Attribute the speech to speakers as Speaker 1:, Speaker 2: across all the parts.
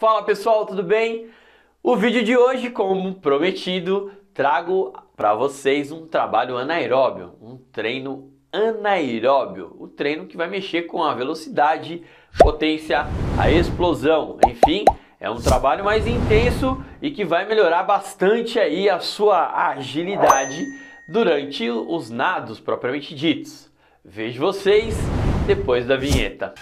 Speaker 1: Fala pessoal, tudo bem? O vídeo de hoje, como prometido, trago para vocês um trabalho anaeróbio, um treino anaeróbio, o treino que vai mexer com a velocidade, potência, a explosão, enfim, é um trabalho mais intenso e que vai melhorar bastante aí a sua agilidade durante os nados propriamente ditos. Vejo vocês depois da vinheta.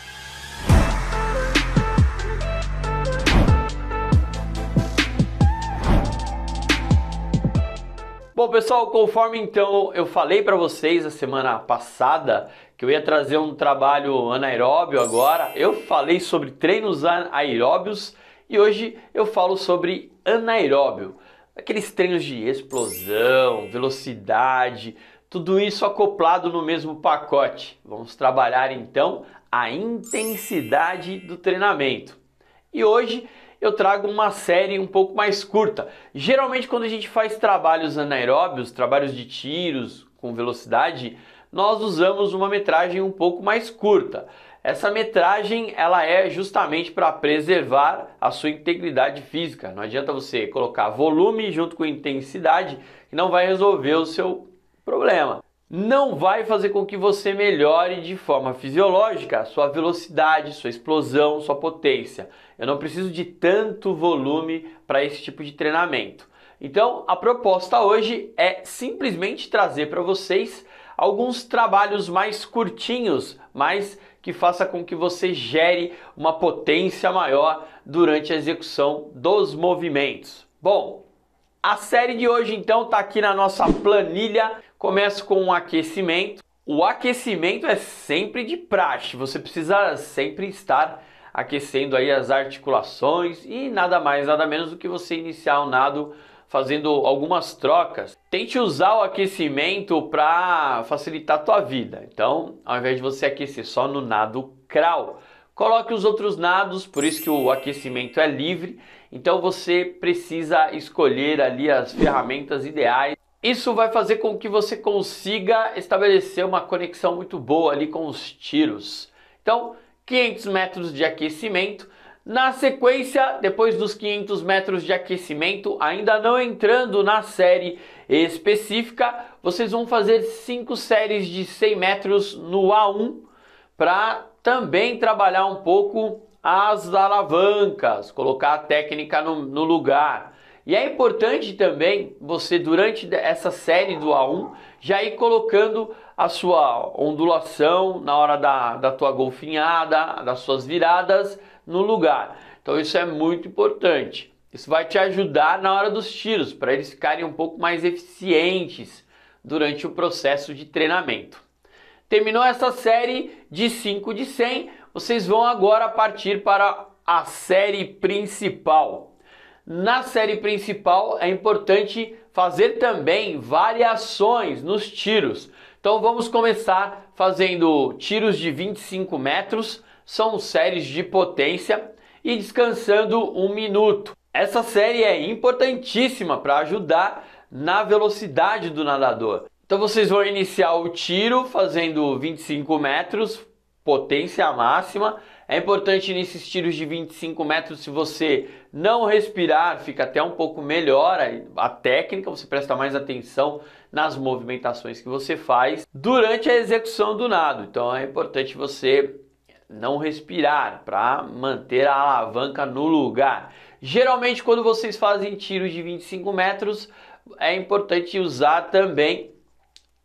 Speaker 1: Bom, pessoal, conforme então eu falei para vocês a semana passada que eu ia trazer um trabalho anaeróbio agora, eu falei sobre treinos aeróbios e hoje eu falo sobre anaeróbio. Aqueles treinos de explosão, velocidade, tudo isso acoplado no mesmo pacote. Vamos trabalhar então a intensidade do treinamento. E hoje eu trago uma série um pouco mais curta. Geralmente, quando a gente faz trabalhos anaeróbios, trabalhos de tiros com velocidade, nós usamos uma metragem um pouco mais curta. Essa metragem ela é justamente para preservar a sua integridade física. Não adianta você colocar volume junto com intensidade que não vai resolver o seu problema não vai fazer com que você melhore de forma fisiológica sua velocidade, sua explosão, sua potência. Eu não preciso de tanto volume para esse tipo de treinamento. Então, a proposta hoje é simplesmente trazer para vocês alguns trabalhos mais curtinhos, mas que faça com que você gere uma potência maior durante a execução dos movimentos. Bom, a série de hoje então está aqui na nossa planilha Começo com o aquecimento. O aquecimento é sempre de praxe, você precisa sempre estar aquecendo aí as articulações e nada mais, nada menos do que você iniciar o um nado fazendo algumas trocas. Tente usar o aquecimento para facilitar a tua vida. Então, ao invés de você aquecer só no nado crawl, coloque os outros nados, por isso que o aquecimento é livre. Então você precisa escolher ali as ferramentas ideais isso vai fazer com que você consiga estabelecer uma conexão muito boa ali com os tiros. Então, 500 metros de aquecimento. Na sequência, depois dos 500 metros de aquecimento, ainda não entrando na série específica, vocês vão fazer cinco séries de 100 metros no A1 para também trabalhar um pouco as alavancas, colocar a técnica no, no lugar. E é importante também você, durante essa série do A1, já ir colocando a sua ondulação na hora da, da tua golfinhada, das suas viradas no lugar. Então isso é muito importante. Isso vai te ajudar na hora dos tiros, para eles ficarem um pouco mais eficientes durante o processo de treinamento. Terminou essa série de 5 de 100, vocês vão agora partir para a série principal. Na série principal é importante fazer também variações nos tiros. Então vamos começar fazendo tiros de 25 metros, são séries de potência e descansando um minuto. Essa série é importantíssima para ajudar na velocidade do nadador. Então vocês vão iniciar o tiro fazendo 25 metros, potência máxima, é importante nesses tiros de 25 metros, se você não respirar, fica até um pouco melhor a técnica, você presta mais atenção nas movimentações que você faz durante a execução do nado. Então é importante você não respirar para manter a alavanca no lugar. Geralmente quando vocês fazem tiros de 25 metros, é importante usar também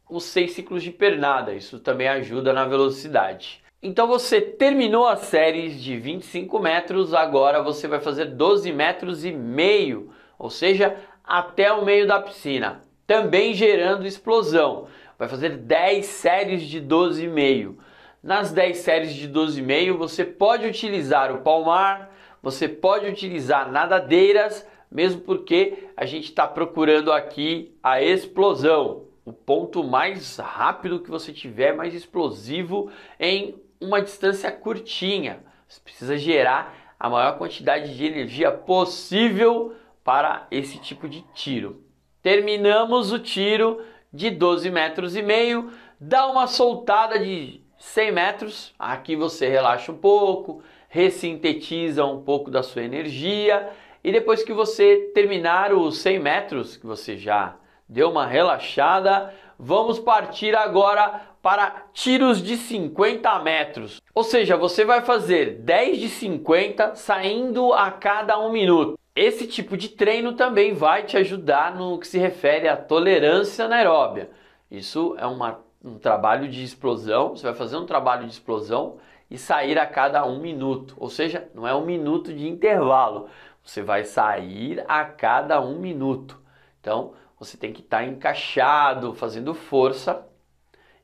Speaker 1: os seis ciclos de pernada, isso também ajuda na velocidade. Então você terminou as séries de 25 metros, agora você vai fazer 12 metros e meio, ou seja, até o meio da piscina, também gerando explosão. Vai fazer 10 séries de 12,5. Nas 10 séries de 12,5 você pode utilizar o palmar, você pode utilizar nadadeiras, mesmo porque a gente está procurando aqui a explosão. O ponto mais rápido que você tiver, mais explosivo em uma distância curtinha. Você precisa gerar a maior quantidade de energia possível para esse tipo de tiro. Terminamos o tiro de 12 metros e meio, dá uma soltada de 100 metros, aqui você relaxa um pouco, ressintetiza um pouco da sua energia e depois que você terminar os 100 metros, que você já deu uma relaxada, vamos partir agora para tiros de 50 metros. Ou seja, você vai fazer 10 de 50 saindo a cada um minuto. Esse tipo de treino também vai te ajudar no que se refere à tolerância anaeróbia. Isso é uma, um trabalho de explosão, você vai fazer um trabalho de explosão e sair a cada um minuto. Ou seja, não é um minuto de intervalo, você vai sair a cada um minuto. Então, você tem que estar tá encaixado, fazendo força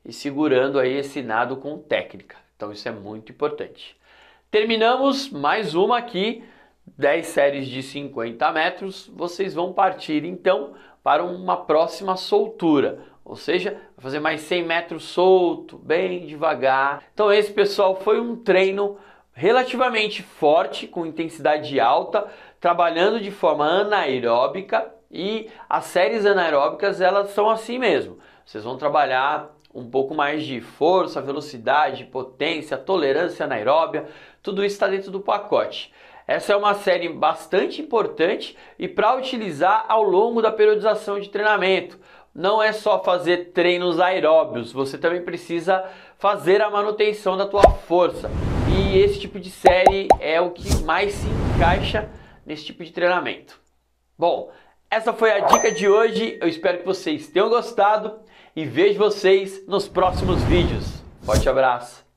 Speaker 1: e segurando aí esse nado com técnica. Então isso é muito importante. Terminamos mais uma aqui, 10 séries de 50 metros. Vocês vão partir então para uma próxima soltura, ou seja, fazer mais 100 metros solto, bem devagar. Então esse pessoal foi um treino relativamente forte, com intensidade alta, trabalhando de forma anaeróbica, e as séries anaeróbicas, elas são assim mesmo. Vocês vão trabalhar um pouco mais de força, velocidade, potência, tolerância anaeróbia, tudo isso está dentro do pacote. Essa é uma série bastante importante e para utilizar ao longo da periodização de treinamento. Não é só fazer treinos aeróbios, você também precisa fazer a manutenção da tua força. E esse tipo de série é o que mais se encaixa nesse tipo de treinamento. Bom, essa foi a dica de hoje. Eu espero que vocês tenham gostado e vejo vocês nos próximos vídeos. Forte abraço!